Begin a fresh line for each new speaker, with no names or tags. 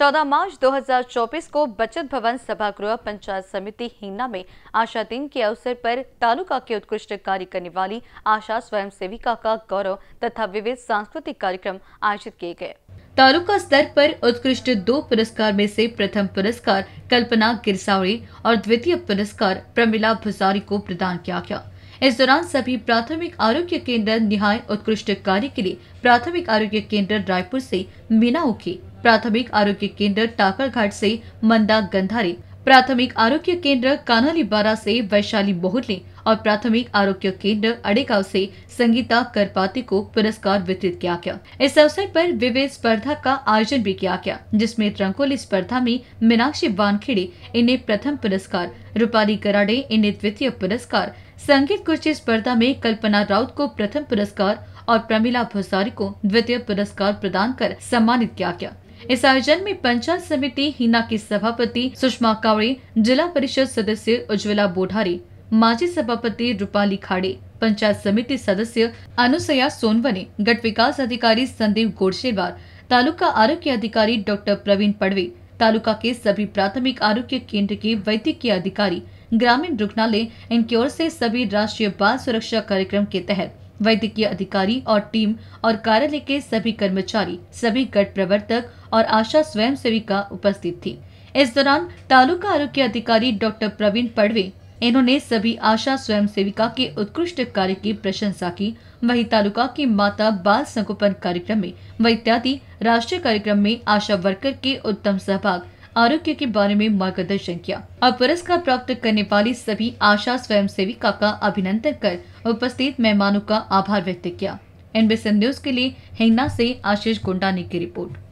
14 मार्च 2024 को बचत भवन सभागृह पंचायत समिति हिंगना में आशा दिन के अवसर पर तालुका के उत्कृष्ट कार्य करने वाली आशा स्वयं सेविका का गौरव तथा विविध सांस्कृतिक कार्यक्रम आयोजित किए गए तालुका स्तर पर उत्कृष्ट दो पुरस्कार में से प्रथम पुरस्कार कल्पना गिरसावरी और द्वितीय पुरस्कार प्रमिला भुसारी को प्रदान किया गया इस दौरान सभी प्राथमिक आरोग्य केंद्र निहाय उत्कृष्ट कार्य के लिए प्राथमिक आरोग्य केंद्र रायपुर से मीना उखी प्राथमिक आरोग्य केंद्र टाकरघाट से मंदा गंधारी प्राथमिक आरोग्य केंद्र बारा से वैशाली बोहले और प्राथमिक आरोग्य केंद्र अड़ेगांव से संगीता करपाती को पुरस्कार वितरित किया गया इस अवसर पर विविध स्पर्धा का आयोजन भी किया गया जिसमें रंगोली स्पर्धा में मीनाक्षी वानखेड़े इन्हें प्रथम पुरस्कार रूपाली कराडे इन्हें द्वितीय पुरस्कार संगीत कुर्सी स्पर्धा में कल्पना राउत को प्रथम पुरस्कार और प्रमिला भुसारी को द्वितीय पुरस्कार प्रदान कर सम्मानित किया गया इस आयोजन में पंचायत समिति हिना की सभापति सुषमा कावड़े जिला परिषद सदस्य उज्ज्वला बोढारी माजी सभापति रूपाली खाड़े पंचायत समिति सदस्य अनुसया सोनवनी गट विकास अधिकारी संदीप गोडसेवार तालुका आरोग्य अधिकारी डॉक्टर प्रवीण पड़वे तालुका के सभी प्राथमिक आरोग्य केंद्र के वैद्यकीय अधिकारी ग्रामीण रुग्णालय इनकी ओर से सभी राष्ट्रीय बाल सुरक्षा कार्यक्रम के तहत वैद्यकीय अधिकारी और टीम और कार्यालय के सभी कर्मचारी सभी गट प्रवर्तक और आशा स्वयं सेविका उपस्थित थी इस दौरान तालुका आरोग्य अधिकारी डॉक्टर प्रवीण पड़वे इन्होंने सभी आशा स्वयं सेविका के उत्कृष्ट कार्य की प्रशंसा की वही तालुका की माता बाल संगोपन कार्यक्रम में व इत्यादि राष्ट्रीय कार्यक्रम में आशा वर्कर के उत्तम सहभाग आरोग्य के बारे में मार्गदर्शन किया और पुरस्कार प्राप्त करने वाली सभी आशा स्वयं सेविका का अभिनंदन कर उपस्थित मेहमानों का आभार व्यक्त किया एनबीसी न्यूज के लिए हिंगना से आशीष गुंडा ने की रिपोर्ट